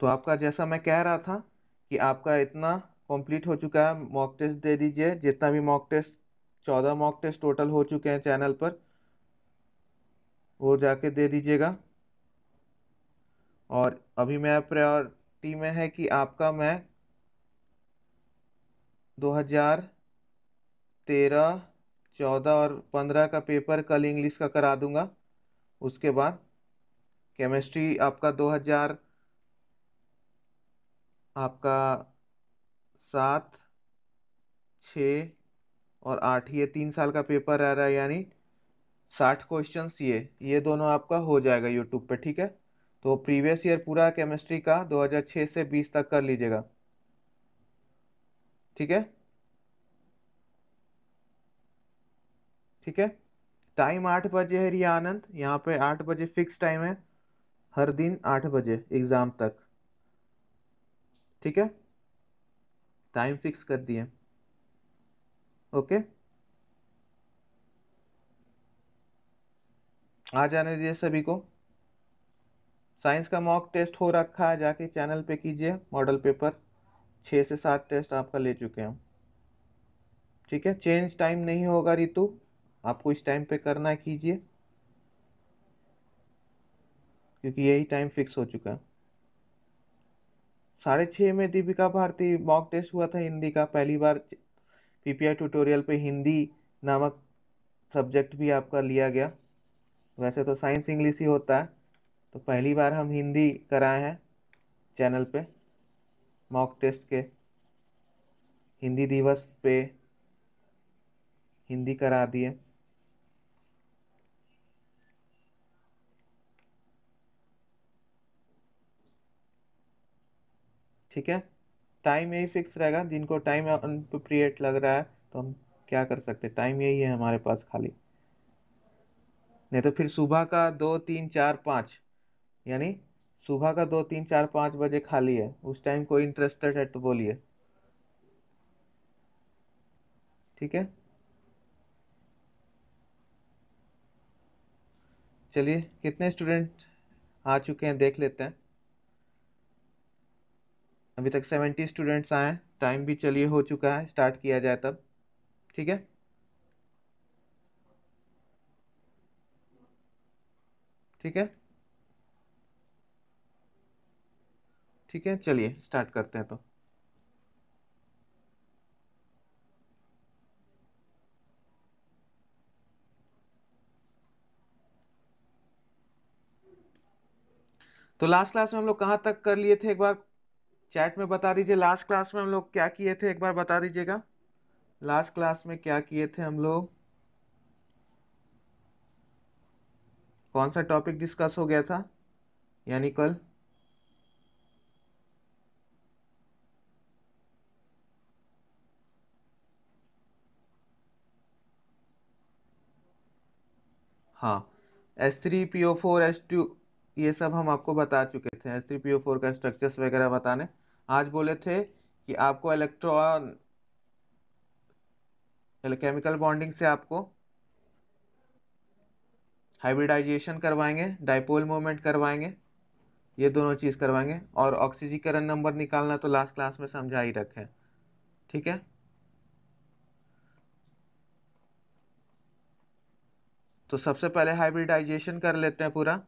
तो आपका जैसा मैं कह रहा था कि आपका इतना कंप्लीट हो चुका है मॉक टेस्ट दे दीजिए जितना भी मॉक टेस्ट चौदह मॉक टेस्ट टोटल हो चुके हैं चैनल पर वो जाके दे दीजिएगा और अभी मैं प्रायोरिटी में है कि आपका मैं 2013, 14 और 15 का पेपर कल इंग्लिश का करा दूंगा उसके बाद केमिस्ट्री आपका हज़ार आपका सात छः और आठ ये तीन साल का पेपर आ रहा है यानी साठ क्वेश्चंस ये ये दोनों आपका हो जाएगा यूट्यूब पे ठीक है तो प्रीवियस ईयर पूरा केमिस्ट्री का 2006 से 20 तक कर लीजिएगा ठीक है ठीक है टाइम आठ बजे है रिया आनंद यहाँ पे आठ बजे फिक्स टाइम है हर दिन आठ बजे एग्ज़ाम तक ठीक है टाइम फिक्स कर दिए ओके आ जाने दीजिए सभी को साइंस का मॉक टेस्ट हो रखा है जाके चैनल पे कीजिए मॉडल पेपर छः से सात टेस्ट आपका ले चुके हैं ठीक है चेंज टाइम नहीं होगा रितु आपको इस टाइम पे करना कीजिए क्योंकि यही टाइम फिक्स हो चुका है साढ़े छः में दीपिका भारती मॉक टेस्ट हुआ था हिंदी का पहली बार पीपीआई ट्यूटोरियल पे हिंदी नामक सब्जेक्ट भी आपका लिया गया वैसे तो साइंस इंग्लिश ही होता है तो पहली बार हम हिंदी कराए हैं चैनल पे मॉक टेस्ट के हिंदी दिवस पे हिंदी करा दिए ठीक है टाइम यही फिक्स रहेगा जिनको टाइम अनप्रिएट लग रहा है तो हम क्या कर सकते टाइम यही है हमारे पास खाली नहीं तो फिर सुबह का दो तीन चार पाँच यानी सुबह का दो तीन चार पाँच बजे खाली है उस टाइम कोई इंटरेस्टेड है तो बोलिए ठीक है चलिए कितने स्टूडेंट आ चुके हैं देख लेते हैं अभी तक सेवेंटी स्टूडेंट्स आए टाइम भी चलिए हो चुका है स्टार्ट किया जाए तब ठीक है ठीक है ठीक है चलिए स्टार्ट करते हैं तो तो लास्ट क्लास में हम लोग कहाँ तक कर लिए थे एक बार चैट में बता दीजिए लास्ट क्लास में हम लोग क्या किए थे एक बार बता दीजिएगा लास्ट क्लास में क्या किए थे हम लोग कौन सा टॉपिक डिस्कस हो गया था यानी कल हाँ S three P O four S two ये सब हम आपको बता चुके थे S three P O four का स्ट्रक्चर्स वगैरह बताने आज बोले थे कि आपको इलेक्ट्रॉन केमिकल बॉन्डिंग से आपको हाइब्रिडाइजेशन करवाएंगे डाइपोल मोमेंट करवाएंगे ये दोनों चीज़ करवाएंगे और ऑक्सीजीकरण नंबर निकालना तो लास्ट क्लास में समझा ही रखे ठीक है तो सबसे पहले हाइब्रिडाइजेशन कर लेते हैं पूरा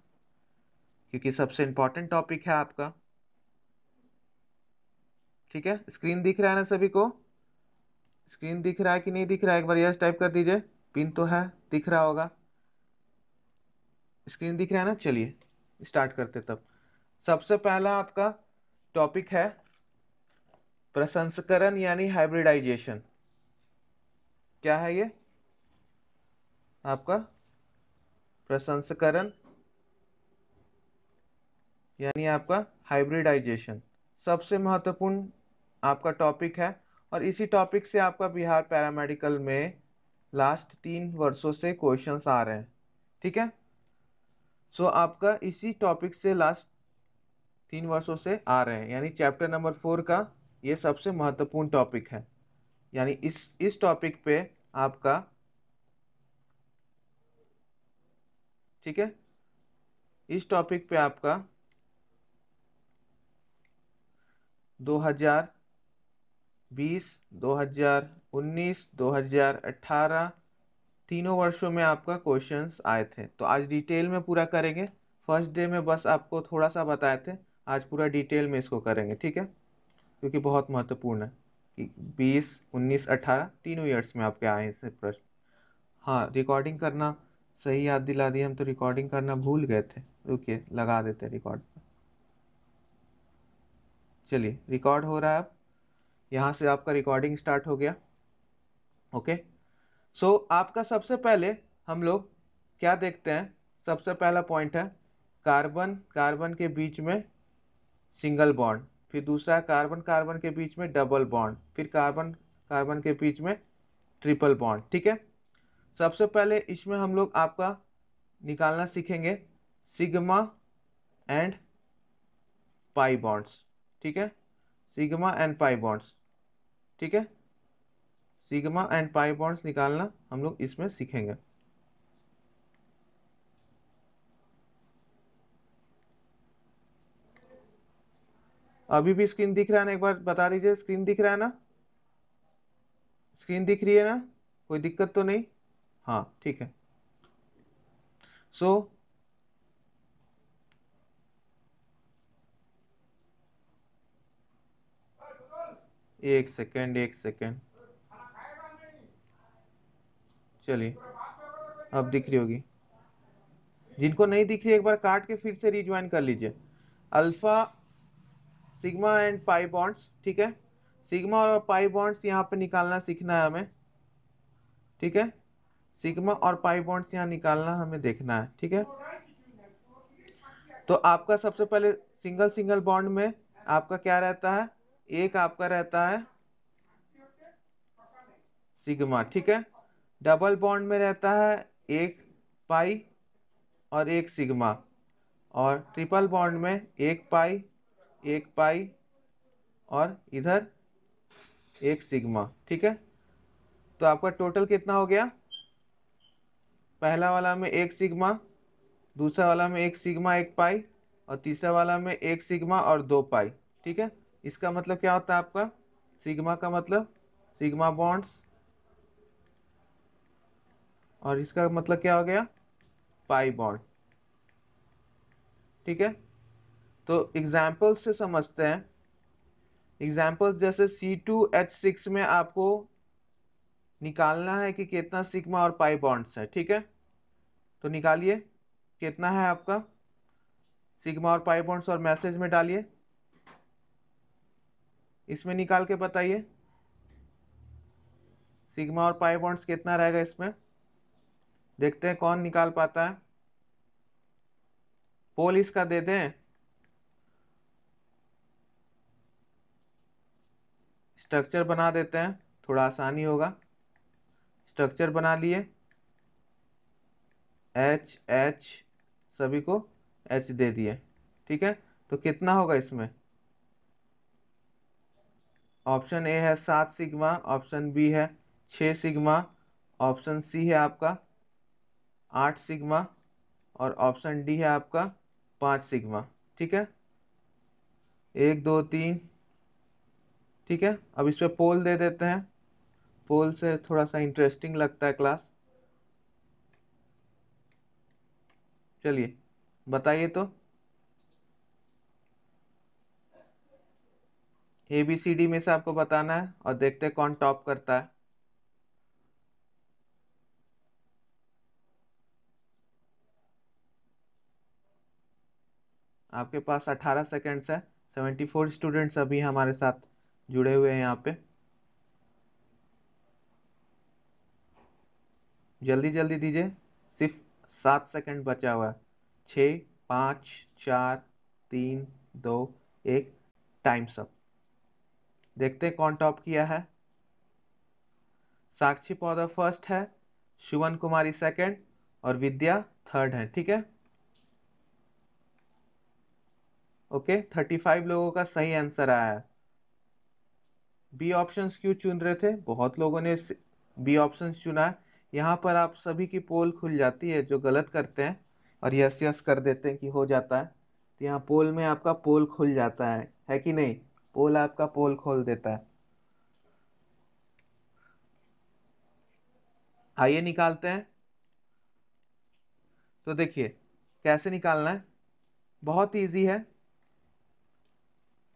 क्योंकि सबसे इंपॉर्टेंट टॉपिक है आपका ठीक है स्क्रीन दिख रहा है ना सभी को स्क्रीन दिख रहा है कि नहीं दिख रहा है एक बार यस टाइप कर दीजिए पिन तो है दिख रहा होगा स्क्रीन दिख रहा है ना चलिए स्टार्ट करते तब सबसे पहला आपका टॉपिक है प्रसंस्करण यानी हाइब्रिडाइजेशन क्या है ये आपका प्रसंस्करण यानी आपका हाइब्रिडाइजेशन सबसे महत्वपूर्ण आपका टॉपिक है और इसी टॉपिक से आपका बिहार पैरामेडिकल में लास्ट तीन वर्षों से क्वेश्चंस आ रहे हैं ठीक है सो so, आपका इसी टॉपिक से लास्ट तीन वर्षों से आ रहे हैं यानी चैप्टर नंबर फोर का ये सबसे महत्वपूर्ण टॉपिक है यानी इस इस टॉपिक पे आपका ठीक है इस टॉपिक पे आपका 2019, 2018 तीनों वर्षों में आपका क्वेश्चंस आए थे तो आज डिटेल में पूरा करेंगे फर्स्ट डे में बस आपको थोड़ा सा बताए थे आज पूरा डिटेल में इसको करेंगे ठीक है क्योंकि बहुत महत्वपूर्ण है कि बीस उन्नीस अट्ठारह तीनों ईयर्स में आपके आए इससे प्रश्न हाँ रिकॉर्डिंग करना सही याद दिला दी हम तो रिकॉर्डिंग करना भूल गए थे रुकिए लगा देते रिकॉर्ड चलिए रिकॉर्ड हो रहा है अब यहाँ से आपका रिकॉर्डिंग स्टार्ट हो गया ओके सो so, आपका सबसे पहले हम लोग क्या देखते हैं सबसे पहला पॉइंट है कार्बन कार्बन के बीच में सिंगल बॉन्ड फिर दूसरा कार्बन कार्बन के बीच में डबल बॉन्ड फिर कार्बन कार्बन के बीच में ट्रिपल बॉन्ड ठीक है सबसे पहले इसमें हम लोग आपका निकालना सीखेंगे सिग्मा एंड पाई बॉन्ड्स ठीक है सिग्मा एंड पाई बॉन्ड्स ठीक है सिग्मा एंड पाई बॉन्ड्स निकालना हम लोग इसमें सीखेंगे अभी भी स्क्रीन दिख रहा है ना एक बार बता दीजिए स्क्रीन दिख रहा है ना स्क्रीन दिख रही है ना कोई दिक्कत तो नहीं हाँ ठीक है सो so, एक सेकेंड एक सेकेंड चलिए अब दिख रही होगी जिनको नहीं दिख रही एक बार काट के फिर से रिज्वाइन कर लीजिए alpha sigma and pi bonds ठीक है सिग्मा और पाई बॉन्ड्स यहाँ पे निकालना सीखना है हमें ठीक है सिग्मा और पाई बॉन्ड्स यहाँ निकालना हमें देखना है ठीक है तो आपका सबसे पहले सिंगल सिंगल बॉन्ड में आपका क्या रहता है एक आपका रहता है सिग्मा ठीक है डबल बॉन्ड में रहता है एक पाई और एक सिग्मा और ट्रिपल बॉन्ड में एक पाई एक पाई और इधर एक सिग्मा ठीक है तो आपका टोटल कितना हो गया पहला वाला में एक सिग्मा दूसरा वाला में एक सिग्मा एक पाई और तीसरा वाला में एक सिग्मा और दो पाई ठीक है इसका मतलब क्या होता है आपका सिग्मा का मतलब सिग्मा बॉन्ड्स और इसका मतलब क्या हो गया पाई बॉन्ड ठीक है तो एग्जाम्पल्स से समझते हैं एग्जाम्पल्स जैसे सी टू एच सिक्स में आपको निकालना है कि कितना सिग्मा और पाई बॉन्ड्स है ठीक है तो निकालिए कितना है आपका सिग्मा और पाई बॉन्ड्स और मैसेज में डालिए इसमें निकाल के बताइए सिग्मा और पाई बॉन्ड्स कितना रहेगा इसमें देखते हैं कौन निकाल पाता है पोल इसका दे दें स्ट्रक्चर बना देते हैं थोड़ा आसानी होगा स्ट्रक्चर बना लिए एच एच सभी को एच दे दिए ठीक है तो कितना होगा इसमें ऑप्शन ए है सात सिग्मा ऑप्शन बी है छः सिग्मा ऑप्शन सी है आपका आठ सिग्मा और ऑप्शन डी है आपका पाँच सिग्मा ठीक है एक दो तीन ठीक है अब इस पर पोल दे देते हैं पोल से थोड़ा सा इंटरेस्टिंग लगता है क्लास चलिए बताइए तो ए बी सी डी में से आपको बताना है और देखते हैं कौन टॉप करता है आपके पास 18 सेकेंड्स है 74 स्टूडेंट्स अभी हमारे साथ जुड़े हुए हैं यहाँ पे जल्दी जल्दी दीजिए सिर्फ सात सेकंड बचा हुआ है छ पाँच चार तीन दो एक टाइम्स अप देखते हैं कौन टॉप किया है साक्षी पौधा फर्स्ट है शुभन कुमारी सेकंड और विद्या थर्ड है ठीक है ओके थर्टी फाइव लोगों का सही आंसर आया है बी ऑप्शंस क्यों चुन रहे थे बहुत लोगों ने बी ऑप्शंस चुना है यहाँ पर आप सभी की पोल खुल जाती है जो गलत करते हैं और यस यस कर देते हैं कि हो जाता है तो यहाँ पोल में आपका पोल खुल जाता है है कि नहीं पोल आपका पोल खोल देता है आइए हाँ, निकालते हैं तो देखिए कैसे निकालना है बहुत इजी है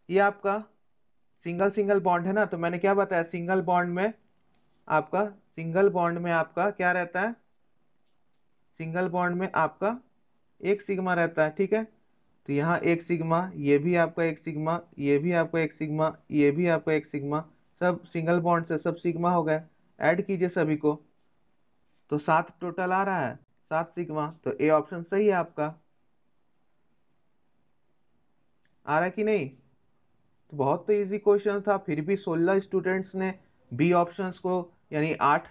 ये आपका सिंगल सिंगल बॉन्ड है ना तो मैंने क्या बताया सिंगल बॉन्ड में आपका सिंगल बॉन्ड में आपका क्या रहता है सिंगल बॉन्ड में आपका एक सिग्मा रहता है ठीक है तो यहाँ एक सिग्मा ये भी आपका एक सिग्मा ये भी आपका एक सिग्मा ये भी आपका एक सिग्मा सब सिंगल बॉन्ड से सब सिग्मा हो गए ऐड कीजिए सभी को तो सात टोटल आ रहा है सात सिग्मा तो ए ऑप्शन सही है आपका आ रहा कि नहीं तो बहुत तो इजी क्वेश्चन था फिर भी सोलह स्टूडेंट्स ने बी ऑप्शंस को यानी आठ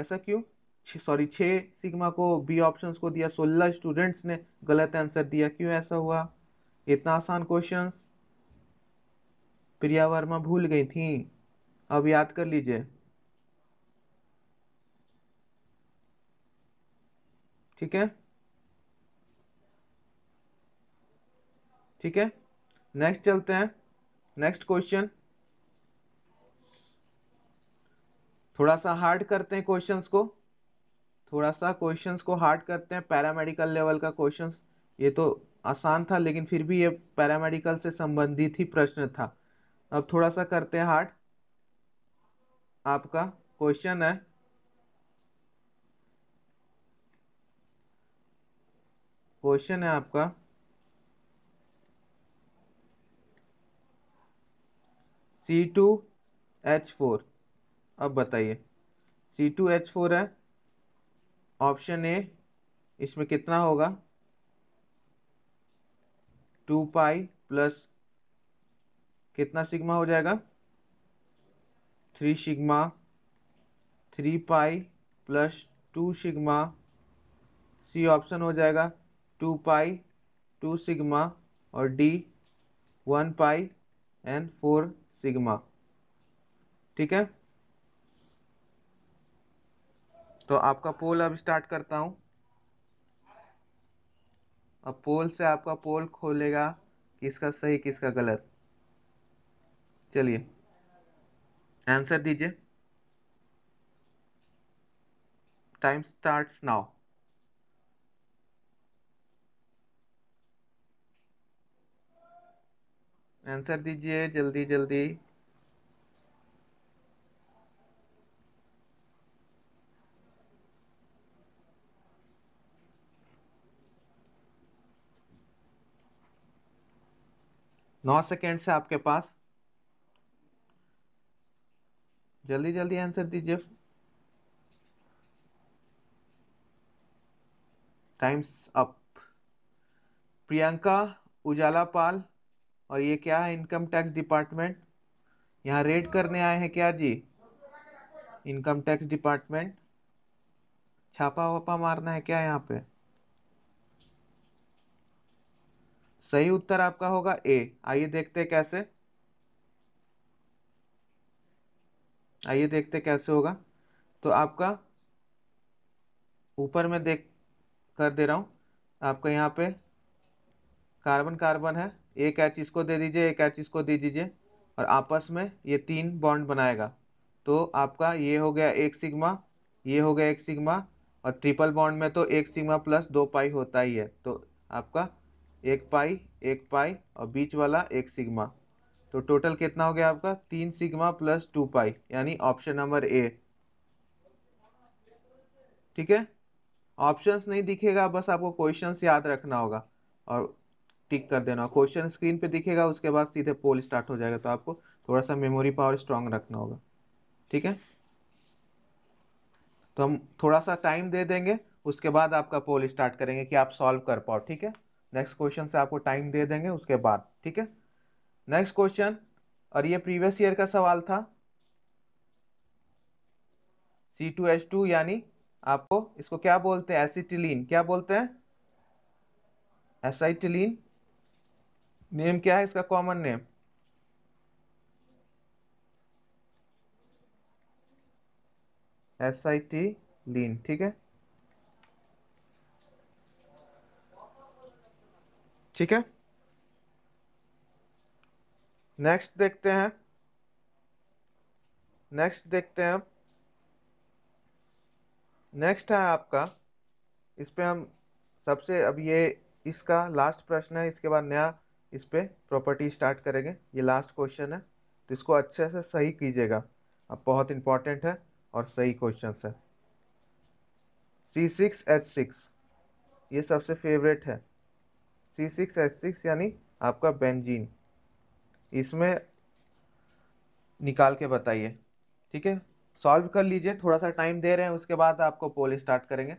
ऐसा क्यों सॉरी छः सिग्मा को बी ऑप्शंस को दिया सोलह स्टूडेंट्स ने गलत आंसर दिया क्यों ऐसा हुआ इतना आसान क्वेश्चंस प्रिया वर्मा भूल गई थी अब याद कर लीजिए ठीक है ठीक है नेक्स्ट चलते हैं नेक्स्ट क्वेश्चन थोड़ा सा हार्ड करते हैं क्वेश्चंस को थोड़ा सा क्वेश्चंस को हार्ड करते हैं पैरामेडिकल लेवल का क्वेश्चंस ये तो आसान था लेकिन फिर भी ये पैरामेडिकल से संबंधित ही प्रश्न था अब थोड़ा सा करते हैं हार्ड आपका क्वेश्चन है क्वेश्चन है आपका सी टू एच फोर अब बताइए सी टू एच फोर है ऑप्शन ए इसमें कितना होगा टू पाई प्लस कितना सिग्मा हो जाएगा three sigma three pi plus two sigma C option हो जाएगा टू पाई टू सिग्मा और D one pi and four sigma ठीक है तो आपका पोल अब स्टार्ट करता हूँ अब पोल से आपका पोल खोलेगा किसका सही किसका गलत चलिए आंसर दीजिए टाइम स्टार्ट्स नाउ आंसर दीजिए जल्दी जल्दी नौ सेकेंड से आपके पास जल्दी जल्दी आंसर दीजिए टाइम्स अप प्रियंका उजाला पाल और ये क्या है इनकम टैक्स डिपार्टमेंट यहाँ रेड करने आए हैं क्या जी इनकम टैक्स डिपार्टमेंट छापा वापा मारना है क्या यहाँ पे सही उत्तर आपका होगा ए आइए देखते कैसे आइए देखते कैसे होगा तो आपका ऊपर में देख कर दे रहा हूँ आपका यहाँ पे कार्बन कार्बन है एक एच इसको दे दीजिए एक एच इसको दे दीजिए और आपस में ये तीन बॉन्ड बनाएगा तो आपका ये हो गया एक सिग्मा ये हो गया एक सिग्मा और ट्रिपल बॉन्ड में तो एक सिग्मा प्लस दो पाई होता ही है तो आपका एक पाई एक पाई और बीच वाला एक सिग्मा तो टोटल कितना हो गया आपका तीन सिग्मा प्लस टू पाई यानी ऑप्शन नंबर ए ठीक है ऑप्शंस नहीं दिखेगा बस आपको क्वेश्चंस याद रखना होगा और टिक कर देना क्वेश्चन स्क्रीन पे दिखेगा उसके बाद सीधे पोल स्टार्ट हो जाएगा तो आपको थोड़ा सा मेमोरी पावर स्ट्रांग रखना होगा ठीक है तो हम थोड़ा सा टाइम दे देंगे उसके बाद आपका पोल स्टार्ट करेंगे कि आप सॉल्व कर पाओ ठीक है नेक्स्ट क्वेश्चन से आपको टाइम दे देंगे उसके बाद ठीक है नेक्स्ट क्वेश्चन और ये प्रीवियस ईयर का सवाल था सी टू एच टू यानी आपको इसको क्या बोलते हैं एसिटिलीन क्या बोलते हैं एसाइटिलीन नेम क्या है इसका कॉमन नेम लीन ठीक है ठीक है नेक्स्ट देखते हैं नेक्स्ट देखते हैं नेक्स्ट है आपका इस पर हम सबसे अब ये इसका लास्ट प्रश्न है इसके बाद नया इस पर प्रॉपर्टी स्टार्ट करेंगे ये लास्ट क्वेश्चन है तो इसको अच्छे से सही कीजिएगा अब बहुत इंपॉर्टेंट है और सही क्वेश्चन है सी सिक्स एच सिक्स ये सबसे फेवरेट है सी सिक्स एस सिक्स यानी आपका बेंजीन इसमें निकाल के बताइए ठीक है सॉल्व कर लीजिए थोड़ा सा टाइम दे रहे हैं उसके बाद आपको पोल स्टार्ट करेंगे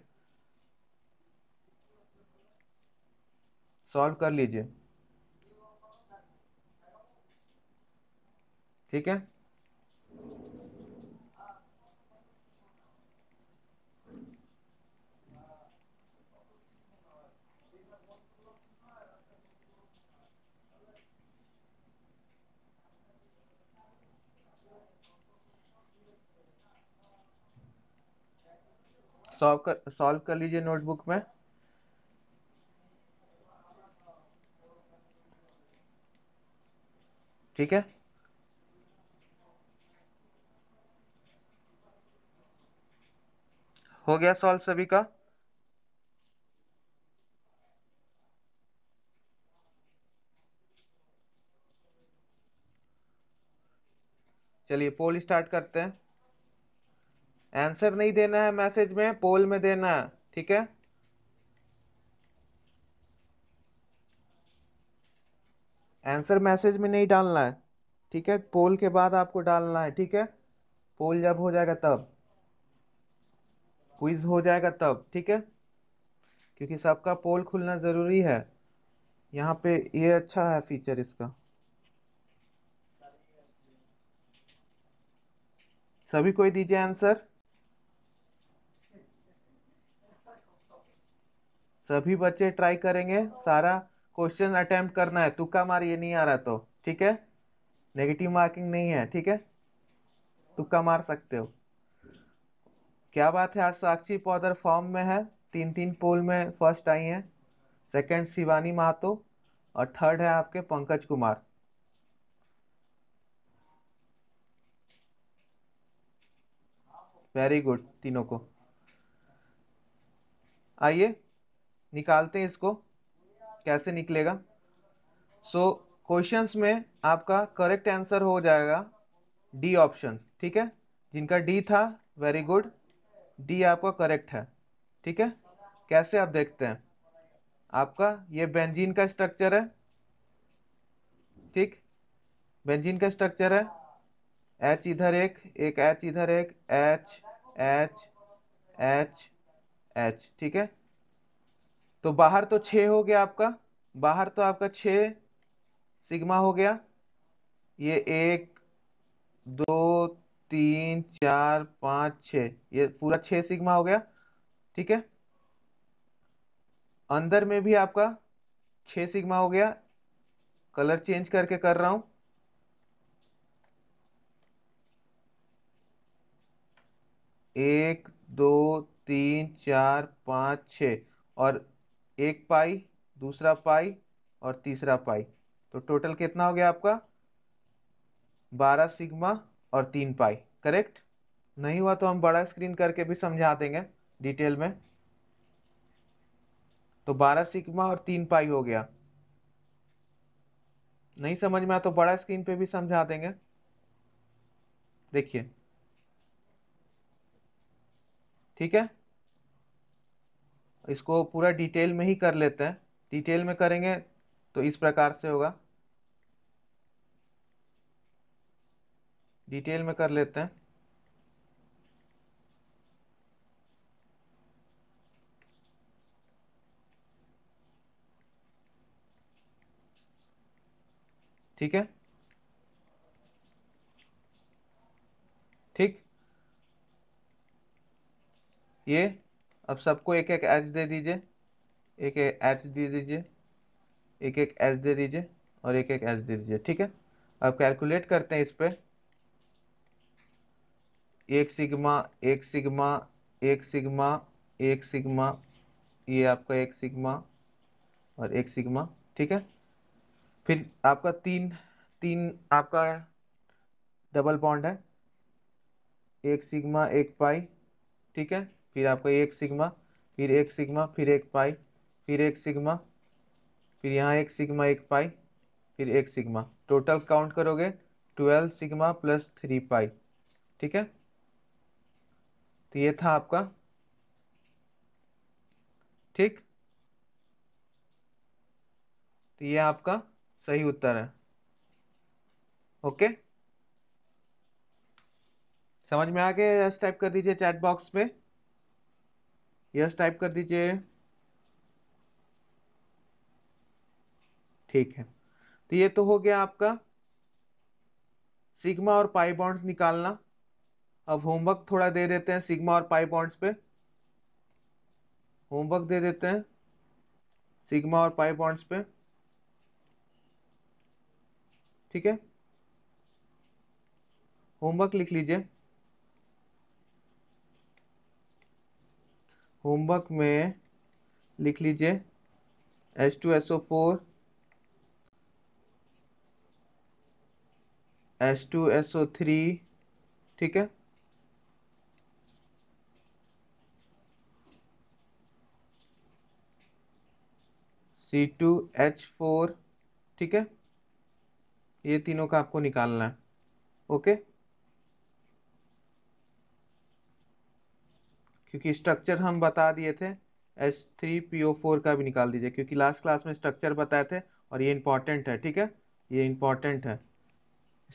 सॉल्व कर लीजिए ठीक है सॉल्व कर सॉल्व कर लीजिए नोटबुक में ठीक है हो गया सॉल्व सभी का चलिए पोल स्टार्ट करते हैं आंसर नहीं देना है मैसेज में पोल में देना है ठीक है आंसर मैसेज में नहीं डालना है ठीक है पोल के बाद आपको डालना है ठीक है पोल जब हो जाएगा तब क्विज हो जाएगा तब ठीक है क्योंकि सबका पोल खुलना ज़रूरी है यहाँ पे ये अच्छा है फीचर इसका सभी कोई दीजिए आंसर सभी बच्चे ट्राई करेंगे सारा क्वेश्चन अटेम्प्ट करना है तुक्का मार ये नहीं आ रहा तो ठीक है नेगेटिव मार्किंग नहीं है ठीक है तुक्का मार सकते हो क्या बात है आज साक्षी पौधर फॉर्म में है तीन तीन पोल में फर्स्ट आई हैं सेकंड शिवानी महातो और थर्ड है आपके पंकज कुमार वेरी गुड तीनों को आइए निकालते हैं इसको कैसे निकलेगा सो so, क्वेश्चंस में आपका करेक्ट आंसर हो जाएगा डी ऑप्शन ठीक है जिनका डी था वेरी गुड डी आपका करेक्ट है ठीक है कैसे आप देखते हैं आपका ये बेंजीन का स्ट्रक्चर है ठीक बेंजीन का स्ट्रक्चर है एच इधर एक एक एच इधर एक एच एच एच एच ठीक है तो बाहर तो छः हो गया आपका बाहर तो आपका छ सिग्मा हो गया ये एक दो तीन चार पाँच छ ये पूरा छः सिग्मा हो गया ठीक है अंदर में भी आपका छ सिग्मा हो गया कलर चेंज करके कर रहा हूँ एक दो तीन चार पाँच छ और एक पाई दूसरा पाई और तीसरा पाई तो टोटल कितना हो गया आपका बारह सिग्मा और तीन पाई करेक्ट नहीं हुआ तो हम बड़ा स्क्रीन करके भी समझा देंगे डिटेल में तो बारह सिग्मा और तीन पाई हो गया नहीं समझ में आया तो बड़ा स्क्रीन पे भी समझा देंगे देखिए ठीक है इसको पूरा डिटेल में ही कर लेते हैं डिटेल में करेंगे तो इस प्रकार से होगा डिटेल में कर लेते हैं ठीक है ठीक ये अब सबको एक एक एच दे दीजिए एक एक एच दे दीजिए एक एक एच दे दीजिए और एक एक एच दे दीजिए ठीक है अब कैलकुलेट करते हैं इस पर एक सिग्मा एक सिग्मा एक सिग्मा एक सिग्मा ये आपका एक सिग्मा और एक सिग्मा ठीक है फिर आपका तीन तीन आपका डबल बॉन्ड है एक सिग्मा एक पाई ठीक है फिर आपका एक सिग्मा फिर एक सिग्मा फिर एक पाई फिर एक सिग्मा फिर यहाँ एक सिग्मा एक पाई फिर एक सिग्मा टोटल काउंट करोगे twelve sigma plus three pi ठीक है तो ये था आपका ठीक तो ये आपका सही उत्तर है ओके समझ में आ गया टाइप कर दीजिए चैट बॉक्स में यस टाइप कर दीजिए ठीक है तो ये तो हो गया आपका सिग्मा और पाई बॉन्ड्स निकालना अब होमवर्क थोड़ा दे देते हैं सिग्मा और पाई बॉन्ड्स पे होमवर्क दे देते हैं सिग्मा और पाई बॉन्ड्स पे ठीक है होमवर्क लिख लीजिए होमवर्क में लिख लीजिए H two S O four S two S O three ठीक है सी टू एच फोर ठीक है ये तीनों का आपको निकालना है ओके क्योंकि स्ट्रक्चर हम बता दिए थे S three P O four का भी निकाल दीजिए क्योंकि लास्ट क्लास में स्ट्रक्चर बताए थे और ये इंपॉर्टेंट है ठीक है ये इंपॉर्टेंट है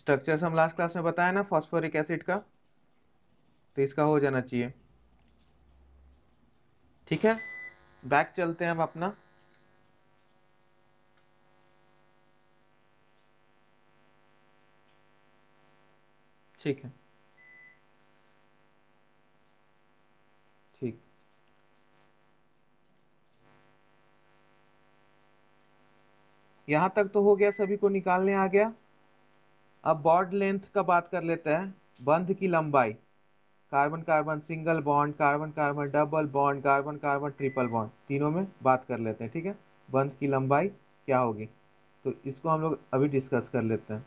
स्ट्रक्चर हम लास्ट क्लास में बताए ना फॉस्फोरिक एसिड का तो इसका हो जाना चाहिए ठीक है बैक चलते हैं हम अपना ठीक है यहां तक तो हो गया सभी को निकालने आ गया अब बॉन्ड लेंथ का बात कर लेते हैं बंध की लंबाई carbon carbon single bond carbon carbon double bond carbon carbon triple bond तीनों में बात कर लेते हैं ठीक है बंध की लंबाई क्या होगी तो इसको हम लोग अभी डिस्कस कर लेते हैं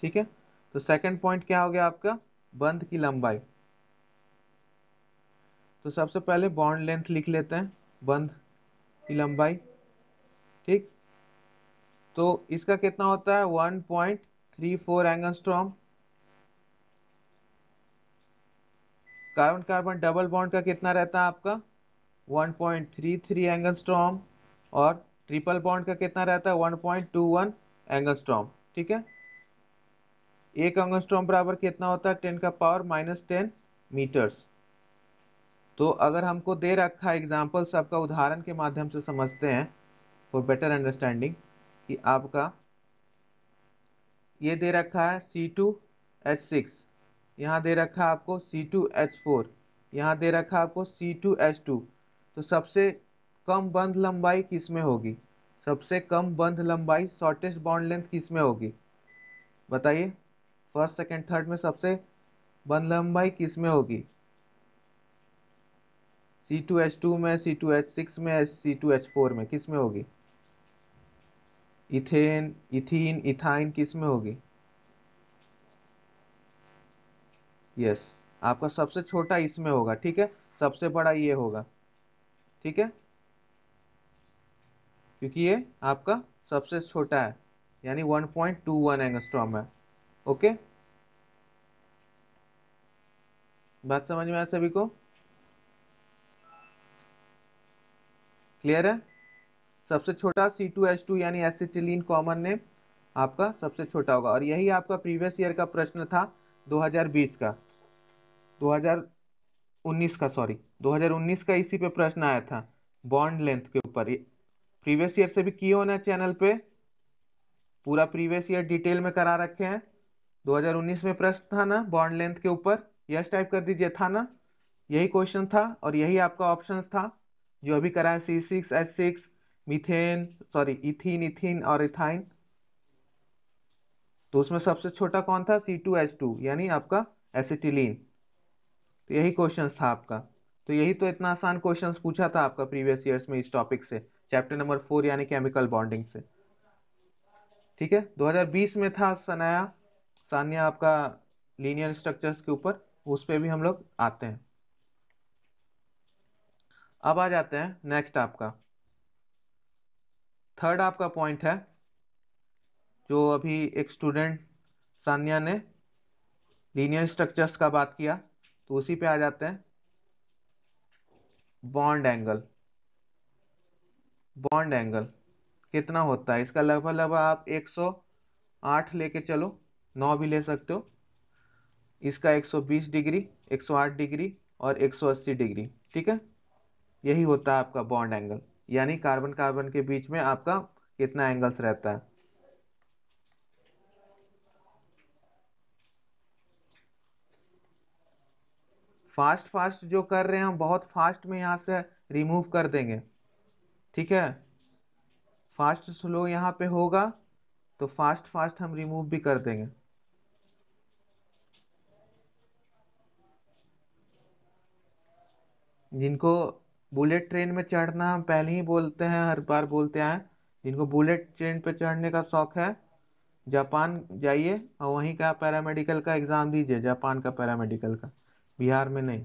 ठीक है तो सेकंड पॉइंट क्या हो गया आपका बंध की लंबाई तो सबसे पहले बॉन्ड लेंथ लिख लेते हैं बंद की लंबाई ठीक तो इसका कितना होता है one point three four angstrom carbon carbon double bond का कितना रहता है आपका one point three three angstrom और ट्रिपल बॉन्ड का कितना रहता है one point two one angstrom ठीक है एक एंगस्ट्रॉम बराबर कितना होता है टेन का पावर माइनस टेन मीटर्स तो अगर हमको दे रखा एग्जाम्पल सबका उदाहरण के माध्यम से समझते हैं फॉर बेटर अंडरस्टैंडिंग कि आपका ये दे रखा है सी टू एच सिक्स यहाँ दे रखा है आपको सी टू एच फोर यहाँ दे रखा है आपको सी टू एच टू तो सबसे कम बंद लंबाई किस में होगी सबसे कम बंद लंबाई शॉर्टेस्ट बाउंड लेंथ किस में होगी बताइए फर्स्ट सेकेंड थर्ड में सबसे बंद लंबाई किस में होगी सी टू एच टू में सी टू एच सिक्स में सी टू एच फोर में किस में होगी इथेन इथीन इथाइन किस में होगी यस yes. आपका सबसे छोटा इसमें होगा ठीक है सबसे बड़ा ये होगा ठीक है क्योंकि ये आपका सबसे छोटा है यानी 1.21 पॉइंट टू वन एंगस्ट्रॉम है ओके बात समझ में आया सभी को क्लियर है सबसे छोटा सी टू एच टू यानी एसिटिलीन कॉमन नेम आपका सबसे छोटा होगा और यही आपका प्रीवियस ईयर का प्रश्न था 2020 का 2019 का सॉरी 2019 का इसी पे प्रश्न आया था बॉन्ड लेंथ के ऊपर प्रीवियस ईयर से भी किए होना चैनल पे पूरा प्रीवियस ईयर डिटेल में करा रखे हैं 2019 में प्रश्न था ना बॉन्ड लेंथ के ऊपर यश टाइप कर दीजिए था ना यही क्वेश्चन था और यही आपका ऑप्शन था जो अभी करा है C six H six methane sorry ethyne ethyne और इथाइन तो उसमें सबसे छोटा कौन था सी टू एच टू यानी आपका एसिटिलीन तो यही क्वेश्चन था आपका तो यही तो इतना आसान क्वेश्चन पूछा था आपका प्रीवियस ईयर्स में इस टॉपिक से चैप्टर नंबर फोर यानी केमिकल बॉन्डिंग से ठीक है 2020 में था सनाया सान्या आपका लीनियर स्ट्रक्चर्स के ऊपर उस पर भी हम लोग आते हैं अब आ जाते हैं नेक्स्ट आपका थर्ड आपका पॉइंट है जो अभी एक स्टूडेंट सानिया ने लीनियर स्ट्रक्चर्स का बात किया तो उसी पे आ जाते हैं बॉन्ड एंगल बॉन्ड एंगल कितना होता है इसका लगभग लगभग आप 108 लेके चलो 9 भी ले सकते हो इसका 120 डिग्री 108 डिग्री और 180 डिग्री ठीक है यही होता है आपका बॉन्ड एंगल यानी कार्बन कार्बन के बीच में आपका कितना एंगल्स रहता है फास्ट फास्ट जो कर रहे हैं हम बहुत फास्ट में यहाँ से रिमूव कर देंगे ठीक है फास्ट स्लो यहाँ पे होगा तो फास्ट फास्ट हम रिमूव भी कर देंगे जिनको बुलेट ट्रेन में चढ़ना हम पहले ही बोलते हैं हर बार बोलते हैं जिनको बुलेट ट्रेन पर चढ़ने का शौक़ है जापान जाइए और वहीं का पैरामेडिकल का एग्ज़ाम दीजिए जापान का पैरामेडिकल का बिहार में नहीं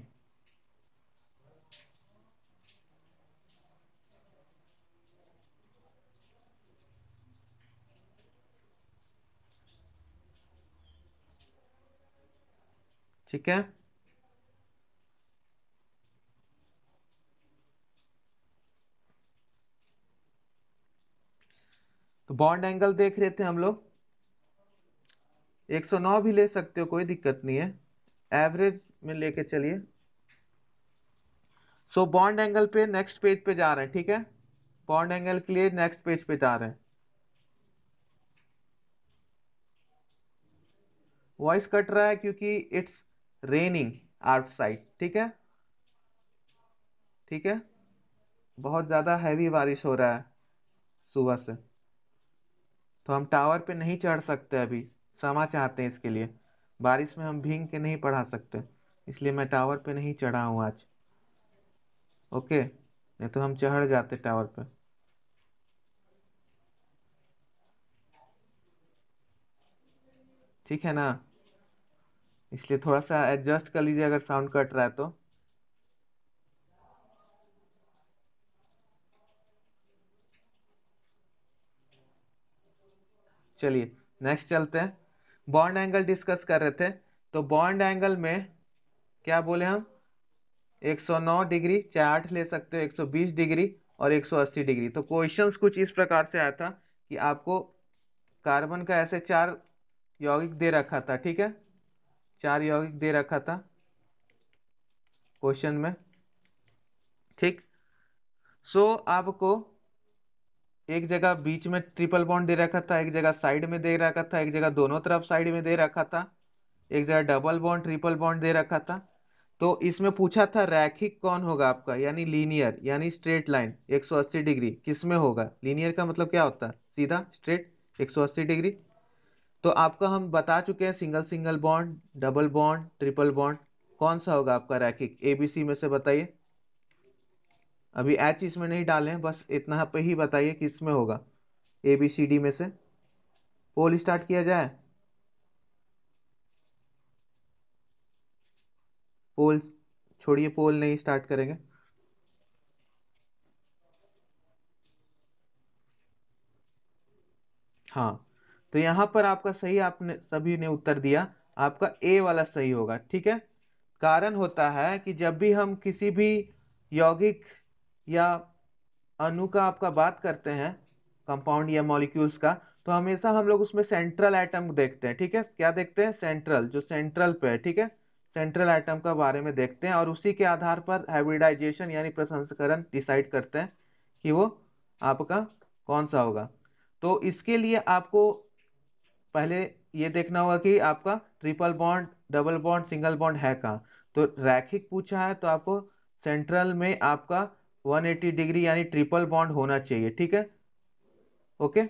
ठीक है तो बॉन्ड एंगल देख रहे थे हम लोग 109 भी ले सकते हो कोई दिक्कत नहीं है एवरेज में लेके चलिए सो बॉन्ड एंगल पे नेक्स्ट पेज पे जा रहे हैं ठीक है बॉन्ड एंगल के लिए नेक्स्ट पेज पे जा रहे हैं वॉइस कट रहा है क्योंकि इट्स रेनिंग आउटसाइड ठीक है ठीक है बहुत ज़्यादा हैवी बारिश हो रहा है सुबह से तो हम टावर पे नहीं चढ़ सकते अभी समा चाहते हैं इसके लिए बारिश में हम भींग के नहीं पढ़ा सकते इसलिए मैं टावर पे नहीं चढ़ा हूँ आज ओके नहीं तो हम चढ़ जाते टावर पे ठीक है ना इसलिए थोड़ा सा एडजस्ट कर लीजिए अगर साउंड कट रहा है तो चलिए नेक्स्ट चलते हैं बॉन्ड एंगल डिस्कस कर रहे थे तो बॉन्ड एंगल में क्या बोले हम 109 डिग्री चाहे आठ ले सकते हो 120 डिग्री और 180 डिग्री तो क्वेश्चंस कुछ इस प्रकार से आया था कि आपको कार्बन का ऐसे चार यौगिक दे रखा था ठीक है चार यौगिक दे रखा था क्वेश्चन में ठीक सो so, आपको एक जगह बीच में ट्रिपल बॉन्ड दे रखा था एक जगह साइड में दे रखा था एक जगह दोनों तरफ साइड में दे रखा था एक जगह डबल बॉन्ड ट्रिपल बॉन्ड दे रखा था तो इसमें पूछा था रैखिक कौन होगा आपका यानी लीनियर यानी स्ट्रेट लाइन 180 डिग्री किस में होगा लीनियर का मतलब क्या होता है सीधा स्ट्रेट 180 डिग्री तो आपका हम बता चुके हैं single single bond double bond triple bond कौन सा होगा आपका रैखिक ए बी सी में से बताइए अभी एच इसमें नहीं डालें बस इतना पे ही बताइए कि इसमें होगा ए बी सी डी में से पोल स्टार्ट किया जाए पोल छोड़िए पोल नहीं स्टार्ट करेंगे हाँ तो यहाँ पर आपका सही आपने सभी ने उत्तर दिया आपका ए वाला सही होगा ठीक है कारण होता है कि जब भी हम किसी भी यौगिक या अनु का आपका बात करते हैं कंपाउंड या मॉलिक्यूल्स का तो हमेशा हम लोग उसमें सेंट्रल आइटम देखते हैं ठीक है क्या देखते हैं सेंट्रल जो सेंट्रल पे है ठीक है सेंट्रल आइटम का बारे में देखते हैं और उसी के आधार पर हाइब्रिडाइजेशन यानी प्रसंस्करण डिसाइड करते हैं कि वो आपका कौन सा होगा तो इसके लिए आपको पहले ये देखना होगा कि आपका triple bond double bond single bond है कहाँ तो रैखिक पूछा है तो आपको सेंट्रल में आपका 180 डिग्री यानी ट्रिपल बॉन्ड होना चाहिए ठीक है ओके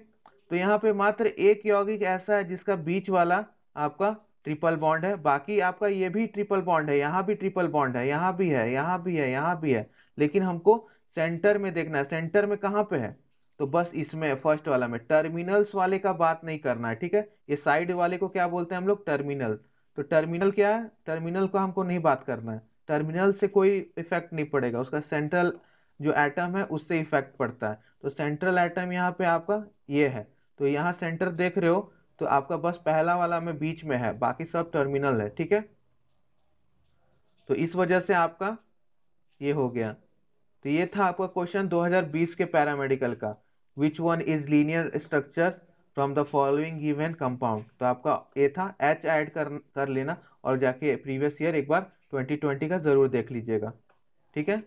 तो यहाँ पे मात्र एक यौगिक ऐसा है जिसका बीच वाला आपका ट्रिपल बॉन्ड है बाकी आपका ये भी ट्रिपल बॉन्ड है यहाँ भी ट्रिपल बॉन्ड है यहाँ भी है यहाँ भी है यहाँ भी है लेकिन हमको सेंटर में देखना है सेंटर में कहाँ पे है तो बस इसमें फर्स्ट वाला में टर्मिनल्स वाले का बात नहीं करना है ठीक है ये साइड वाले को क्या बोलते हैं हम लोग टर्मिनल तो टर्मिनल क्या है टर्मिनल को हमको नहीं बात करना है टर्मिनल से कोई इफेक्ट नहीं पड़ेगा उसका सेंट्रल जो एटम है उससे इफेक्ट पड़ता है तो सेंट्रल एटम यहाँ पे आपका ये है तो यहाँ सेंटर देख रहे हो तो आपका बस पहला वाला में बीच में है बाकी सब टर्मिनल है ठीक है तो इस वजह से आपका ये हो गया तो ये था आपका क्वेश्चन 2020 के पैरामेडिकल का which one is linear structure from the following given compound तो आपका ये था एच ऐड कर कर लेना और जाके प्रीवियस ईयर एक बार 2020 का ज़रूर देख लीजिएगा ठीक है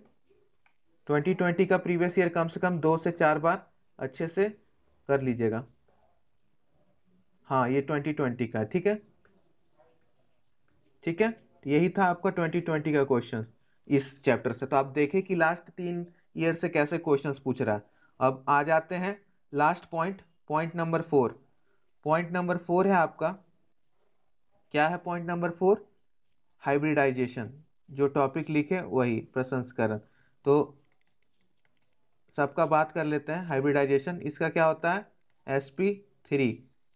2020 का प्रीवियस ईयर कम से कम दो से चार बार अच्छे से कर लीजिएगा हाँ ये 2020 का है ठीक है ठीक है यही था आपका 2020 का क्वेश्चन इस चैप्टर से तो आप देखें कि लास्ट तीन ईयर से कैसे क्वेश्चन पूछ रहा है अब आ जाते हैं last point point number four point number four है आपका क्या है पॉइंट नंबर फोर हाइब्रिडाइजेशन जो टॉपिक लिखे वही प्रसंस्करण तो सबका बात कर लेते हैं हाइब्रिडाइजेशन इसका क्या होता है एस पी थ्री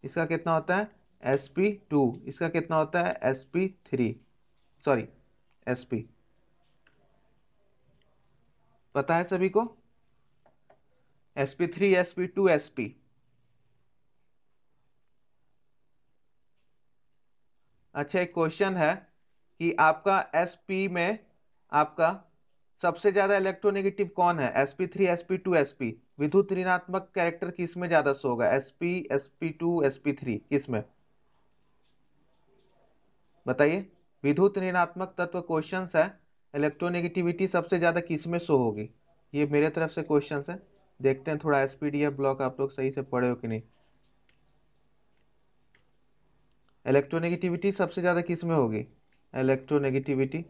इसका कितना होता है एस पी टू इसका कितना होता है S P three sorry S P पता है सभी को S P three S P two S P अच्छा एक क्वेश्चन है कि आपका एस पी में आपका सबसे ज्यादा इलेक्ट्रोनेगेटिव कौन है S P three S P two S P विद्युत ऋणात्मक कैरेक्टर किस में ज्यादा शो होगा S P S P two S P three किस में बताइए विद्युत ऋणात्मक तत्व क्वेश्चन है इलेक्ट्रोनेगेटिविटी सबसे ज्यादा किस में शो होगी ये मेरे तरफ से क्वेश्चन है देखते हैं थोड़ा एसपी डी ब्लॉक आप लोग सही से पढ़े हो कि नहीं इलेक्ट्रोनेगेटिविटी सबसे ज़्यादा किस में होगी इलेक्ट्रोनेगेटिविटी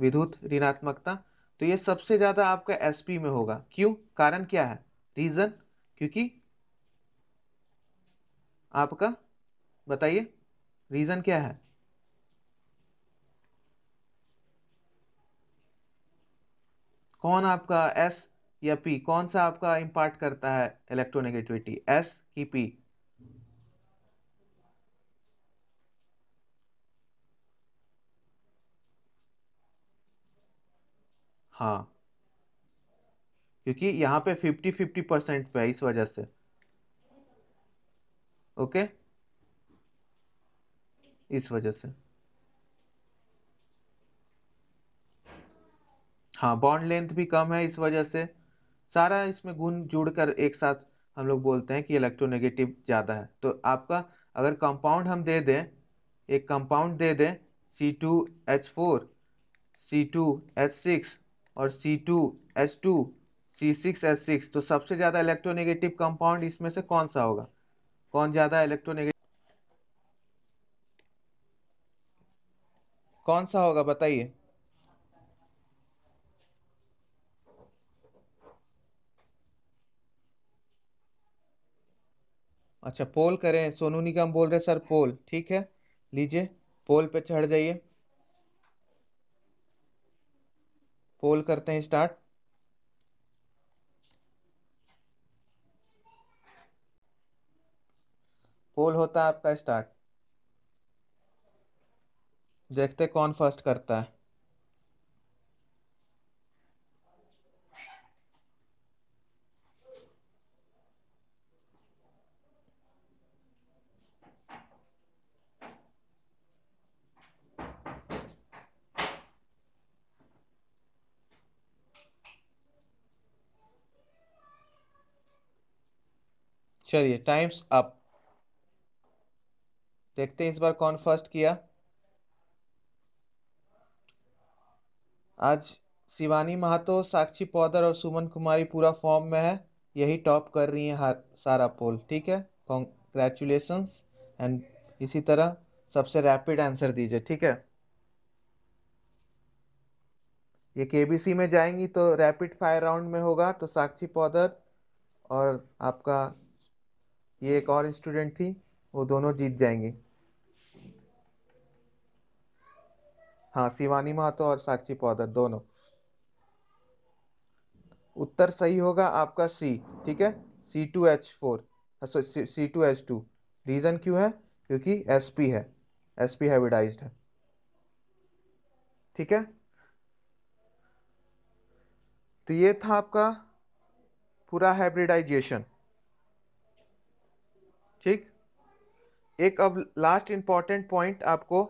विद्युत ऋणात्मकता तो ये सबसे ज़्यादा आपका एसपी में होगा क्यों कारण क्या है रीज़न क्योंकि आपका बताइए रीज़न क्या है कौन आपका एस या पी कौन सा आपका इम्पार्ट करता है इलेक्ट्रोनेगेटिविटी एस की पी हाँ क्योंकि यहाँ पे फिफ्टी फिफ्टी परसेंट पे है इस वजह से ओके इस वजह से हाँ बॉन्ड लेंथ भी कम है इस वजह से सारा इसमें गुण जुड़ कर एक साथ हम लोग बोलते हैं कि इलेक्ट्रोनेगेटिव ज़्यादा है तो आपका अगर कंपाउंड हम दे दें एक कंपाउंड दे दें C two H four C two H six और C two H two C six H six तो सबसे ज़्यादा इलेक्ट्रोनेगेटिव कंपाउंड इसमें से कौन सा होगा कौन ज़्यादा इलेक्ट्रोनेगेटिव कौन सा होगा बताइए अच्छा पोल करें सोनू निगम बोल रहे सर पोल ठीक है लीजिए पोल पे चढ़ जाइए पोल करते हैं स्टार्ट पोल होता है आपका स्टार्ट देखते कौन फर्स्ट करता है चलिए टाइम्स अप देखते हैं इस बार कौन फर्स्ट किया आज शिवानी महातो साक्षी पौधर और सुमन कुमारी पूरा फॉर्म में है यही टॉप कर रही हैं हर सारा पोल ठीक है कॉन्ग्रेचुलेसन्स एंड इसी तरह सबसे रैपिड आंसर दीजिए ठीक है ये केबीसी में जाएंगी तो रैपिड फायर राउंड में होगा तो साक्षी पौधर और आपका ये एक और स्टूडेंट थी वो दोनों जीत जाएंगे हाँ शिवानी महातो और साक्षी पौधर दोनों उत्तर सही होगा आपका सी ठीक है हाँ, C two H four C two H two reason क्यों है क्योंकि एस पी है एस पी है ठीक है तो ये था आपका पूरा हाइब्रिडाइजेशन ठीक एक अब लास्ट इम्पॉर्टेंट पॉइंट आपको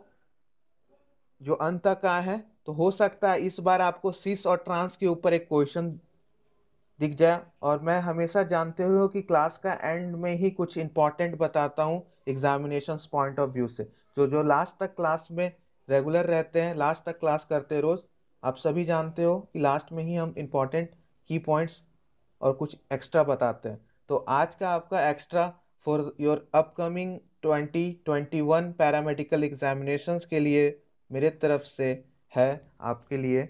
जो अंत तक आया है तो हो सकता है इस बार आपको सिस और ट्रांस के ऊपर एक क्वेश्चन दिख जाए और मैं हमेशा जानते हुए कि क्लास का एंड में ही कुछ इंपॉर्टेंट बताता हूँ एग्जामिनेशन पॉइंट ऑफ व्यू से जो जो लास्ट तक क्लास में रेगुलर रहते हैं लास्ट तक क्लास करते रोज़ आप सभी जानते हो कि लास्ट में ही हम इम्पॉर्टेंट की पॉइंट्स और कुछ एक्स्ट्रा बताते हैं तो आज का आपका extra for your upcoming 2021 paramedical examinations के लिए मेरे तरफ से है आपके लिए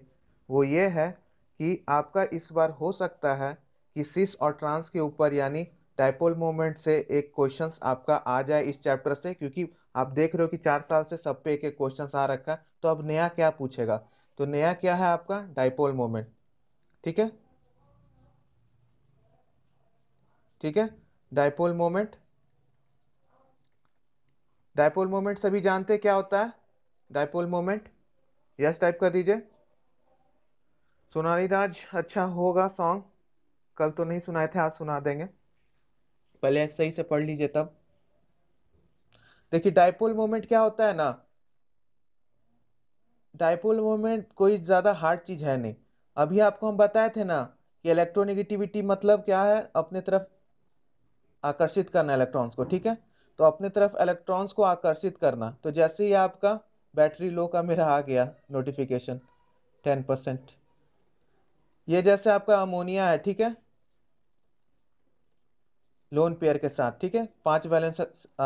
वो ये है कि आपका इस बार हो सकता है कि सिस और ट्रांस के ऊपर यानी टाइपोल मोमेंट से एक क्वेश्चन आपका आ जाए इस चैप्टर से क्योंकि आप देख रहे हो कि चार साल से सब पे एक एक क्वेश्चन आ रखा है तो अब नया क्या पूछेगा तो नया क्या है आपका डाइपोल मोमेंट ठीक है ठीक है डायपोल मोमेंट डायपोल मोमेंट सभी जानते हैं क्या होता है डायपोल मोमेंट यस टाइप कर दीजिए सोनाली राज अच्छा होगा सॉन्ग कल तो नहीं सुनाए थे आज सुना देंगे पहले सही से पढ़ लीजिए तब देखिए डायपोल मोमेंट क्या होता है ना डायपोल मोमेंट कोई ज़्यादा हार्ड चीज़ है नहीं अभी आपको हम बताए थे ना कि इलेक्ट्रोनेगेटिविटी मतलब क्या है अपने तरफ आकर्षित करना इलेक्ट्रॉन्स को ठीक है तो अपने तरफ इलेक्ट्रॉन्स को आकर्षित करना तो जैसे ही आपका बैटरी लो का मेरा आ गया नोटिफिकेशन टेन परसेंट ये जैसे आपका अमोनिया है ठीक है लोन पेयर के साथ ठीक है पांच वैलेंस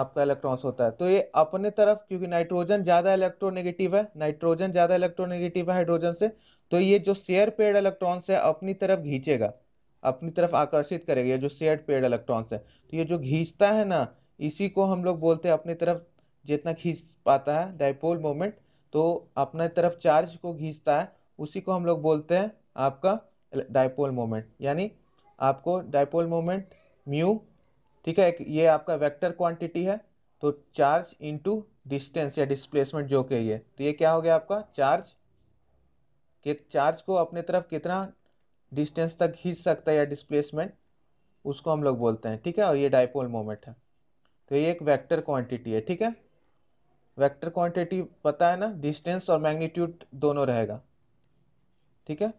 आपका इलेक्ट्रॉन्स होता है तो ये अपने तरफ क्योंकि नाइट्रोजन ज़्यादा इलेक्ट्रोनेगेटिव है नाइट्रोजन ज़्यादा इलेक्ट्रोनेगेटिव है हाइड्रोजन से तो ये जो शेयर पेयर इलेक्ट्रॉन्स है अपनी तरफ खींचेगा अपनी तरफ आकर्षित करेगा ये जो शेड पेड इलेक्ट्रॉन्स है तो ये जो खींचता है ना इसी को हम लोग बोलते हैं अपनी तरफ जितना खींच पाता है डायपोल मोमेंट तो अपने तरफ चार्ज को खींचता है उसी को हम लोग बोलते हैं आपका डायपोल मोमेंट यानी आपको डायपोल मोमेंट म्यू ठीक है ये आपका वेक्टर क्वांटिटी है तो चार्ज इनटू डिस्टेंस या डिस्प्लेसमेंट जो ये तो ये क्या हो गया आपका चार्ज के चार्ज को अपने तरफ कितना डिस्टेंस तक खींच सकता है या डिस्प्लेसमेंट उसको हम लोग बोलते हैं ठीक है और ये डाइपोल मोमेंट है तो ये एक वेक्टर क्वांटिटी है ठीक है वेक्टर क्वांटिटी पता है ना डिस्टेंस और मैग्नीट्यूड दोनों रहेगा ठीक है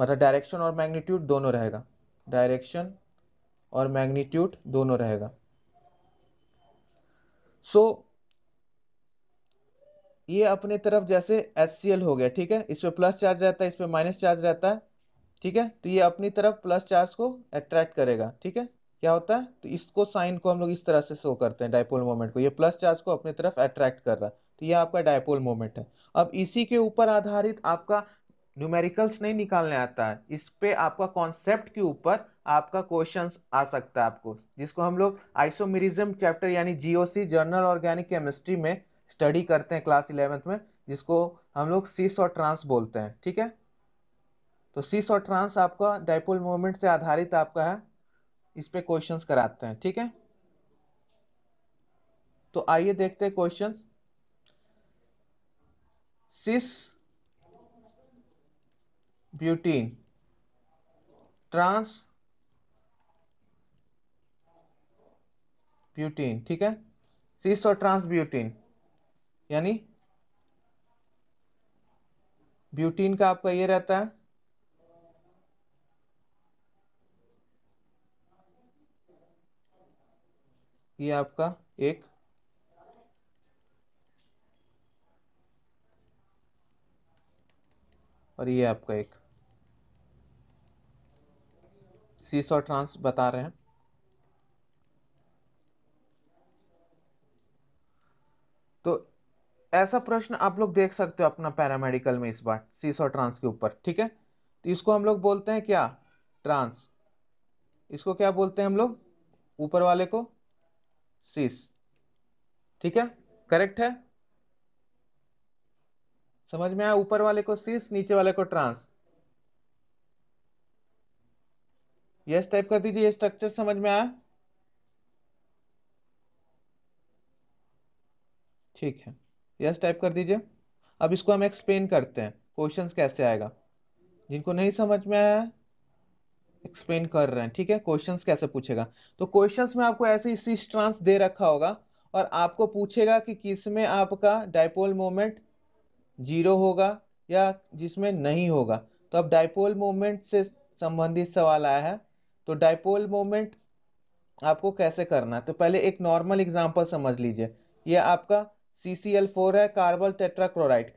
मतलब डायरेक्शन और मैग्नीट्यूड दोनों रहेगा डायरेक्शन और मैग्नीट्यूड दोनों रहेगा सो so, ये अपने तरफ जैसे एस हो गया ठीक है इस पर प्लस चार्ज रहता है इस पर माइनस चार्ज रहता है ठीक है तो ये अपनी तरफ प्लस चार्ज को अट्रैक्ट करेगा ठीक है क्या होता है तो इसको साइन को हम लोग इस तरह से शो करते हैं डायपोल मोमेंट को ये प्लस चार्ज को अपनी तरफ अट्रैक्ट कर रहा है तो ये आपका डायपोल मोमेंट है अब इसी के ऊपर आधारित आपका न्यूमेरिकल्स नहीं निकालने आता है इस पर आपका कॉन्सेप्ट के ऊपर आपका क्वेश्चन आ सकता है आपको जिसको हम लोग आइसोमेरिज्म चैप्टर यानी जीओसी जर्नल ऑर्गेनिक केमिस्ट्री में स्टडी करते हैं क्लास इलेवेंथ में जिसको हम लोग सीस और ट्रांस बोलते हैं ठीक है तो सीस और ट्रांस आपका डाइपोल मूवमेंट से आधारित आपका है इस पर क्वेश्चन कराते हैं ठीक है तो आइए देखते हैं question cis butene trans butene ठीक है सिस और ट्रांस ब्यूटीन यानी ब्यूटीन का आपका ये रहता है ये आपका एक और ये आपका एक सौ ट्रांस बता रहे हैं ऐसा प्रश्न आप लोग देख सकते हो अपना पैरामेडिकल में इस बार सीस और ट्रांस के ऊपर ठीक है तो इसको हम लोग बोलते हैं क्या ट्रांस इसको क्या बोलते हैं हम लोग ऊपर वाले को सीस ठीक है करेक्ट है समझ में आया ऊपर वाले को सीस नीचे वाले को ट्रांस यस टाइप कर दीजिए ये स्ट्रक्चर समझ में आया ठीक है यस टाइप कर दीजिए अब इसको हम एक्सप्लेन करते हैं क्वेश्चन कैसे आएगा जिनको नहीं समझ में आया एक्सप्लेन कर रहे हैं ठीक है क्वेश्चन कैसे पूछेगा तो क्वेश्चन में आपको ऐसे ही स्ट्रांस दे रखा होगा और आपको पूछेगा कि किसमें आपका डायपोल मोमेंट जीरो होगा या जिसमें नहीं होगा तो अब डायपोल मोमेंट से संबंधित सवाल आया है तो डायपोल मोमेंट आपको कैसे करना है तो पहले एक नॉर्मल एग्जांपल समझ लीजिए यह आपका सी सी एल फोर है कार्बल टेट्राक्लोराइड